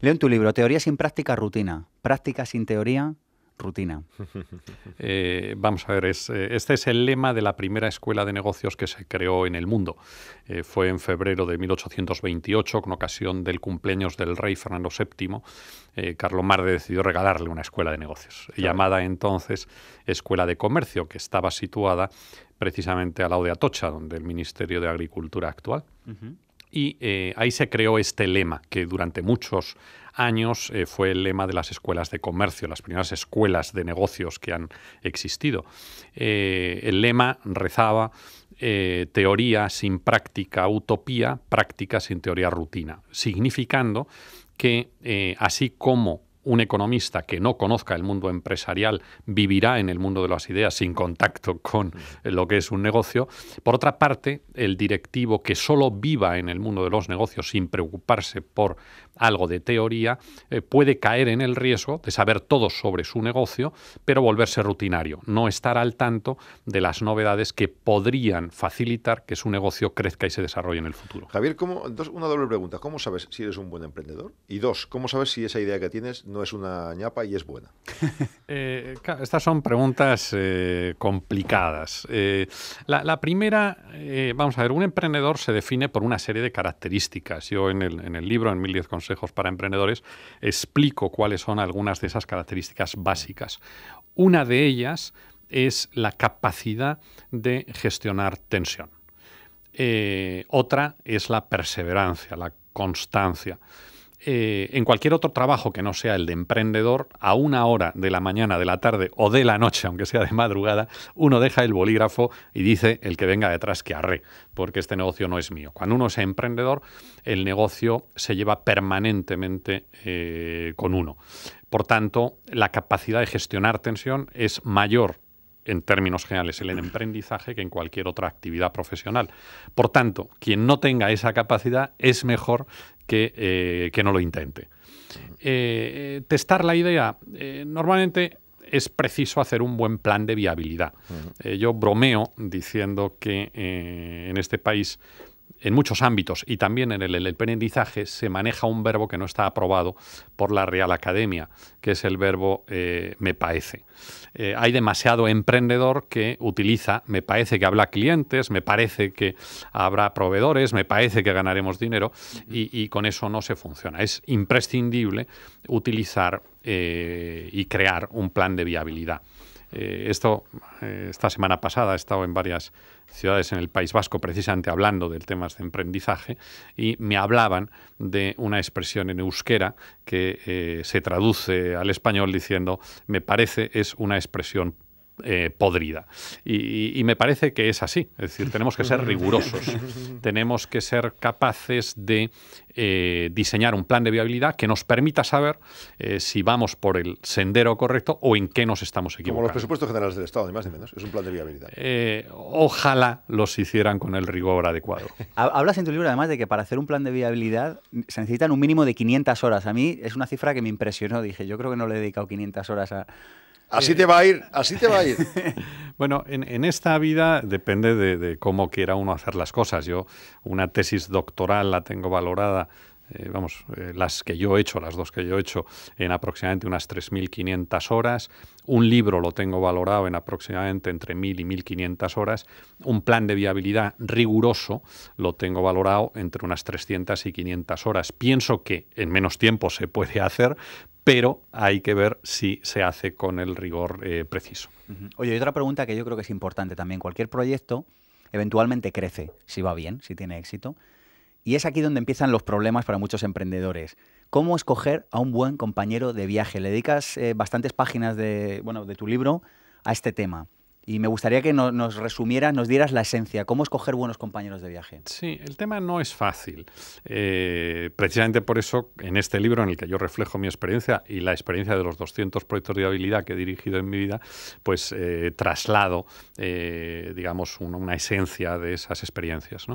Leo en tu libro, Teoría sin práctica, rutina. Práctica sin teoría, rutina. Eh, vamos a ver, eh, este es el lema de la primera escuela de negocios que se creó en el mundo. Eh, fue en febrero de 1828, con ocasión del cumpleaños del rey Fernando VII. Carlos Marde decidió regalarle una escuela de negocios, llamada entonces Escuela de Comercio, que estaba situada precisamente al lado de Atocha, donde el Ministerio de Agricultura actual y eh, ahí se creó este lema que durante muchos años eh, fue el lema de las escuelas de comercio, las primeras escuelas de negocios que han existido. Eh, el lema rezaba teoría sin práctica, utopía, práctica sin teoría rutina, significando que así como un economista que no conozca el mundo empresarial vivirá en el mundo de las ideas sin contacto con lo que es un negocio. Por otra parte, el directivo que solo viva en el mundo de los negocios sin preocuparse por algo de teoría eh, puede caer en el riesgo de saber todo sobre su negocio, pero volverse rutinario, no estar al tanto de las novedades que podrían facilitar que su negocio crezca y se desarrolle en el futuro. Javier, una doble pregunta. ¿Cómo sabes si eres un buen emprendedor? Y dos, ¿cómo sabes si esa idea que tienes no es una ñapa y es buena. Eh, estas son preguntas eh, complicadas. Eh, la, primera, vamos a ver, un emprendedor se define por una serie de características. Yo en el, en el libro, en 1010 consejos para emprendedores, explico cuáles son algunas de esas características básicas. Una de ellas es la capacidad de gestionar tensión. otra es la perseverancia, la constancia. Eh, en cualquier otro trabajo que no sea el de emprendedor, a una hora de la mañana, de la tarde o de la noche, aunque sea de madrugada, uno deja el bolígrafo y dice el que venga detrás que arre, porque este negocio no es mío. Cuando uno es emprendedor, el negocio se lleva permanentemente eh, con uno. Por tanto, la capacidad de gestionar tensión es mayor en términos generales en el emprendizaje que en cualquier otra actividad profesional. Por tanto, quien no tenga esa capacidad es mejor que, eh, no lo intente. Eh, eh, testar la idea. normalmente es preciso hacer un buen plan de viabilidad. yo bromeo diciendo que en este país en muchos ámbitos y también en el, aprendizaje se maneja un verbo que no está aprobado por la Real Academia, que es el verbo eh, me parece. Eh, hay demasiado emprendedor que utiliza me parece que habla clientes, me parece que habrá proveedores, me parece que ganaremos dinero y, con eso no se funciona. Es imprescindible utilizar eh, y crear un plan de viabilidad. Eh, esto, eh, esta semana pasada he estado en varias ciudades en el País Vasco precisamente hablando del tema de este emprendizaje y me hablaban de una expresión en euskera que eh, se traduce al español diciendo, me parece es una expresión eh, podrida. Y, me parece que es así. Es decir, tenemos que ser rigurosos. tenemos que ser capaces de eh, diseñar un plan de viabilidad que nos permita saber eh, si vamos por el sendero correcto o en qué nos estamos equivocando. Como los presupuestos generales del Estado, ni más ni menos. Es un plan de viabilidad. ojalá los hicieran con el rigor adecuado. Hablas en tu libro, además, de que para hacer un plan de viabilidad se necesitan un mínimo de 500 horas. A mí es una cifra que me impresionó. Dije, yo creo que no le he dedicado 500 horas a Así te va a ir, así te va a ir. Bueno, en, esta vida depende de, cómo quiera uno hacer las cosas. Yo una tesis doctoral la tengo valorada, eh, vamos, eh, las que yo he hecho, las dos que yo he hecho, en aproximadamente unas 3.500 horas. Un libro lo tengo valorado en aproximadamente entre 1.000 y 1.500 horas. Un plan de viabilidad riguroso lo tengo valorado entre unas 300 y 500 horas. Pienso que en menos tiempo se puede hacer, pero hay que ver si se hace con el rigor eh, preciso. Oye, y otra pregunta que yo creo que es importante también. Cualquier proyecto eventualmente crece, si va bien, si tiene éxito. Y es aquí donde empiezan los problemas para muchos emprendedores. ¿Cómo escoger a un buen compañero de viaje? Le dedicas eh, bastantes páginas de tu libro a este tema. Y me gustaría que nos resumieras, nos dieras la esencia, cómo escoger buenos compañeros de viaje. Sí, el tema no es fácil. Eh, precisamente por eso, en este libro en el que yo reflejo mi experiencia y la experiencia de los 200 proyectos de habilidad que he dirigido en mi vida, pues eh, traslado, eh, digamos, una, esencia de esas experiencias.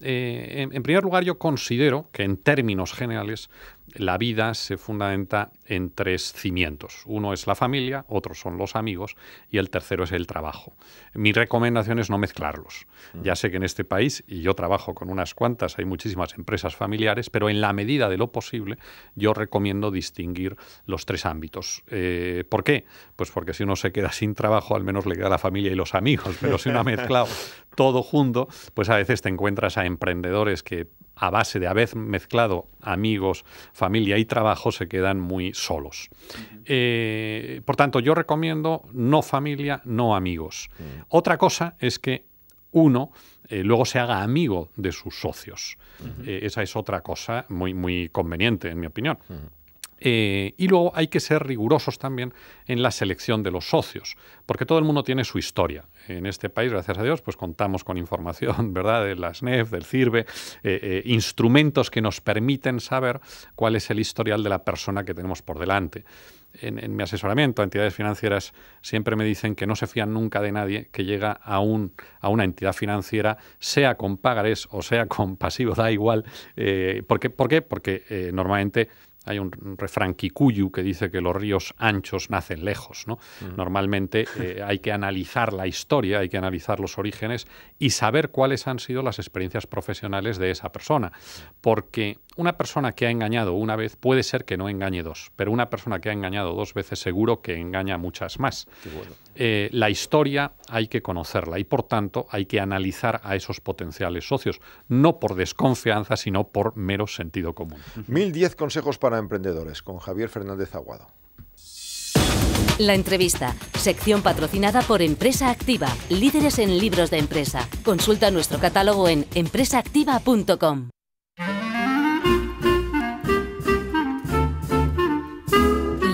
en, primer lugar, yo considero que en términos generales la vida se fundamenta en tres cimientos. Uno es la familia, otro son los amigos y el tercero es el trabajo. Mi recomendación es no mezclarlos. Mm. Ya sé que en este país, y yo trabajo con unas cuantas, hay muchísimas empresas familiares, pero en la medida de lo posible yo recomiendo distinguir los tres ámbitos. Eh, ¿Por qué? Pues porque si uno se queda sin trabajo, al menos le queda la familia y los amigos, pero si uno ha mezclado todo junto, pues a veces te encuentras a emprendedores que a base de haber mezclado amigos, familia y trabajo, se quedan muy solos. Eh, por tanto, yo recomiendo no familia, no amigos. Mm. Otra cosa es que uno eh, luego se haga amigo de sus socios. Eh, esa es otra cosa muy, muy conveniente, en mi opinión. Eh, y luego hay que ser rigurosos también en la selección de los socios, porque todo el mundo tiene su historia. En este país, gracias a Dios, pues contamos con información, ¿verdad?, de las NEF, del CIRBE, eh, eh, instrumentos que nos permiten saber cuál es el historial de la persona que tenemos por delante. En, mi asesoramiento a entidades financieras siempre me dicen que no se fían nunca de nadie que llega a, un, a una entidad financiera, sea con pagares o sea con pasivo, da igual. ¿por qué? ¿Por qué? Porque normalmente hay un refrán kikuyu que dice que los ríos anchos nacen lejos. ¿no? Mm. Normalmente eh, hay que analizar la historia, hay que analizar los orígenes y saber cuáles han sido las experiencias profesionales de esa persona. Porque una persona que ha engañado una vez puede ser que no engañe dos, pero una persona que ha engañado dos veces seguro que engaña muchas más. Eh, la historia hay que conocerla y por tanto hay que analizar a esos potenciales socios, no por desconfianza, sino por mero sentido común. 1010 consejos para emprendedores con Javier Fernández Aguado. La entrevista, sección patrocinada por Empresa Activa, líderes en libros de empresa. Consulta nuestro catálogo en empresaactiva.com.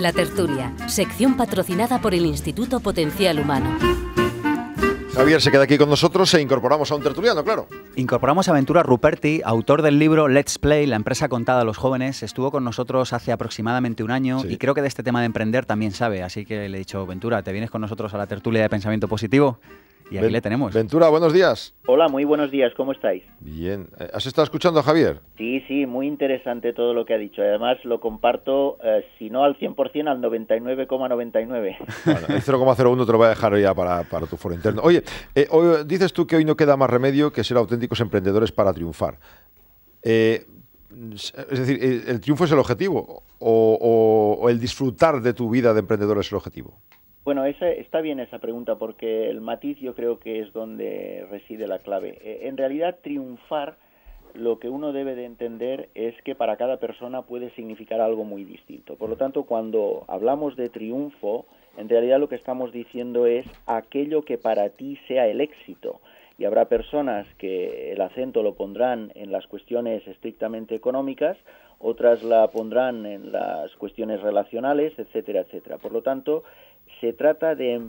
la tertulia, sección patrocinada por el Instituto Potencial Humano. Javier se queda aquí con nosotros e incorporamos a un tertuliano, claro. Incorporamos a Ventura Ruperti, autor del libro Let's Play, la empresa contada a los jóvenes. Estuvo con nosotros hace aproximadamente un año y creo que de este tema de emprender también sabe. Así que le he dicho, Ventura, ¿te vienes con nosotros a la tertulia de pensamiento positivo? Y aquí le tenemos. Ventura, buenos días. Hola, muy buenos días, ¿cómo estáis? Bien. Eh, ¿Has estado escuchando a Javier? Sí, sí, muy interesante todo lo que ha dicho. Además, lo comparto, eh, si no al 100%, al 99,99. el 0,01 te lo voy a dejar ya para, tu foro interno. Oye, eh, dices tú que hoy no queda más remedio que ser auténticos emprendedores para triunfar. es decir, ¿el triunfo es el objetivo o el disfrutar de tu vida de emprendedor es el objetivo? Bueno, está bien esa pregunta porque el matiz yo creo que es donde reside la clave. E, en realidad, triunfar lo que uno debe de entender es que para cada persona puede significar algo muy distinto. Por lo tanto, cuando hablamos de triunfo, en realidad lo que estamos diciendo es aquello que para ti sea el éxito. Y habrá personas que el acento lo pondrán en las cuestiones estrictamente económicas, otras la pondrán en las cuestiones relacionales, etcétera, etcétera. Por lo tanto, se trata de,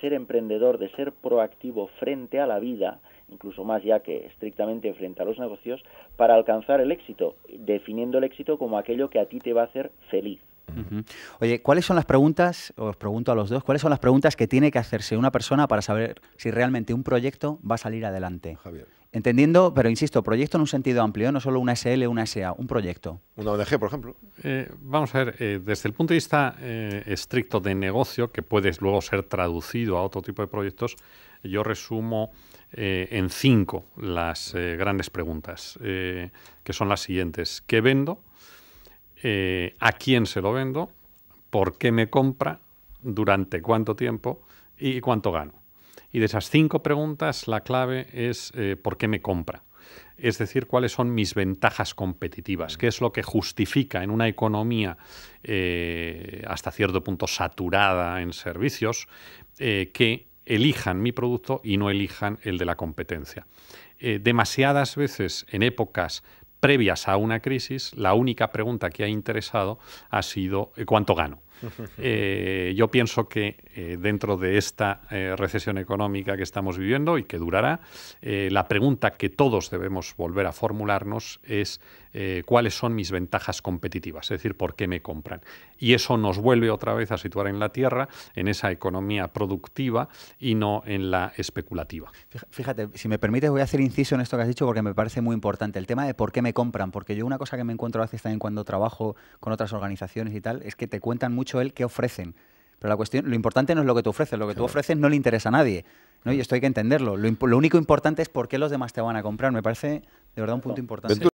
ser emprendedor, de ser proactivo frente a la vida, incluso más ya que estrictamente frente a los negocios, para alcanzar el éxito, definiendo el éxito como aquello que a ti te va a hacer feliz. Oye, ¿cuáles son las preguntas, os pregunto a los dos, cuáles son las preguntas que tiene que hacerse una persona para saber si realmente un proyecto va a salir adelante? Javier. Entendiendo, pero insisto, proyecto en un sentido amplio, ¿eh? no solo una SL, una SA, un proyecto. Una ONG, por ejemplo. Eh, vamos a ver, eh, desde el punto de vista estricto de negocio, que puede luego ser traducido a otro tipo de proyectos, yo resumo en cinco las grandes preguntas, que son las siguientes. ¿Qué vendo? ¿A quién se lo vendo? ¿Por qué me compra? ¿Durante cuánto tiempo? ¿Y cuánto gano? Y de esas cinco preguntas, la clave es eh, por qué me compra. Es decir, cuáles son mis ventajas competitivas, qué es lo que justifica en una economía eh, hasta cierto punto saturada en servicios eh, que elijan mi producto y no elijan el de la competencia. demasiadas veces en épocas previas a una crisis, la única pregunta que ha interesado ha sido ¿cuánto gano? Eh, yo pienso que eh, dentro de esta eh, recesión económica que estamos viviendo y que durará, la pregunta que todos debemos volver a formularnos es cuáles son mis ventajas competitivas, es decir, por qué me compran. Y eso nos vuelve otra vez a situar en la tierra, en esa economía productiva y no en la especulativa. Fíjate, si me permites, voy a hacer inciso en esto que has dicho porque me parece muy importante el tema de por qué me compran, porque yo una cosa que me encuentro a veces también cuando trabajo con otras organizaciones y tal, es que te cuentan mucho el él ofrecen. Pero la cuestión, lo importante no es lo que tú ofreces, lo que tú ofreces no le interesa a nadie. ¿no? Y esto hay que entenderlo. Lo, lo único importante es por qué los demás te van a comprar. Me parece de verdad un punto importante.